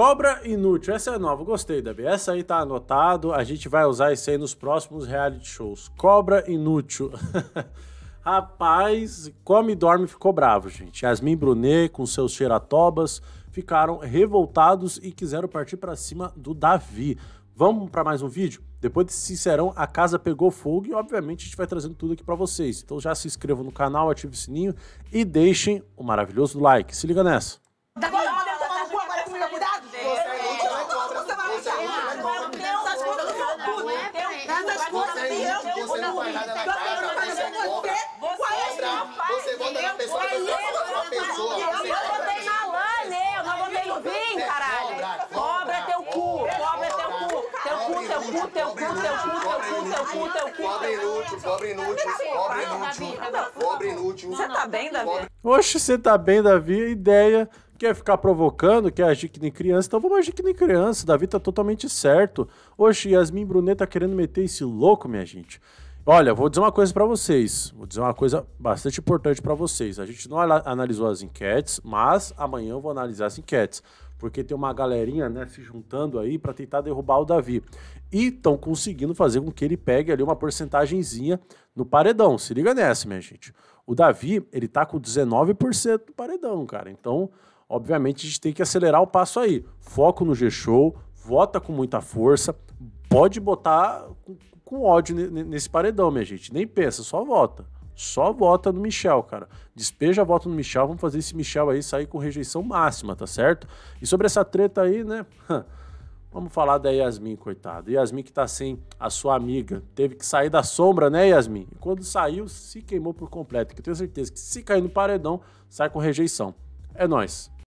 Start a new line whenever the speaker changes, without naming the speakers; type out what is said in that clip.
Cobra Inútil, essa é nova, gostei, Davi. Essa aí tá anotado, a gente vai usar isso aí nos próximos reality shows. Cobra Inútil. Rapaz, come e dorme ficou bravo, gente. Yasmin Brunet com seus xeratobas ficaram revoltados e quiseram partir para cima do Davi. Vamos para mais um vídeo? Depois de sincerão, a casa pegou fogo e obviamente a gente vai trazendo tudo aqui para vocês. Então já se inscrevam no canal, ative o sininho e deixem o maravilhoso like. Se liga nessa. tudo. É é Essas coisas que eu Você não faz nada na cara, você compra. Qual é a Você vota na pessoa, você vota a pessoa. Eu não votei na Lani, eu não votei no Vim, caralho. Cobra teu cu, cobra teu cu. Teu cu, teu cu, teu cu, teu cu, teu cu, teu cu. Pobre inútil, pobre inútil, pobre tá inútil, pobre inútil. Você tá bem, Davi? Oxe, você tá bem, Davi. Ideia Quer ficar provocando, quer agir que nem criança, então vamos agir que nem criança. Davi tá totalmente certo. Oxe, Yasmin Brunet tá querendo meter esse louco, minha gente. Olha, vou dizer uma coisa para vocês. Vou dizer uma coisa bastante importante para vocês. A gente não analisou as enquetes, mas amanhã eu vou analisar as enquetes, porque tem uma galerinha, né, se juntando aí para tentar derrubar o Davi. E estão conseguindo fazer com que ele pegue ali uma porcentagemzinha no paredão. Se liga nessa, minha gente. O Davi, ele tá com 19% do paredão, cara. Então, Obviamente, a gente tem que acelerar o passo aí. Foco no G-Show, vota com muita força, pode botar com, ódio nesse paredão, minha gente. Nem pensa, só vota. Só vota no Michel, cara. Despeja a vota no Michel, vamos fazer esse Michel aí sair com rejeição máxima, tá certo? E sobre essa treta aí, né? Vamos falar da Yasmin, coitada. Yasmin que tá sem a sua amiga. Teve que sair da sombra, né, Yasmin? E quando saiu, se queimou por completo. Que eu tenho certeza que se cair no paredão, sai com rejeição. É nós.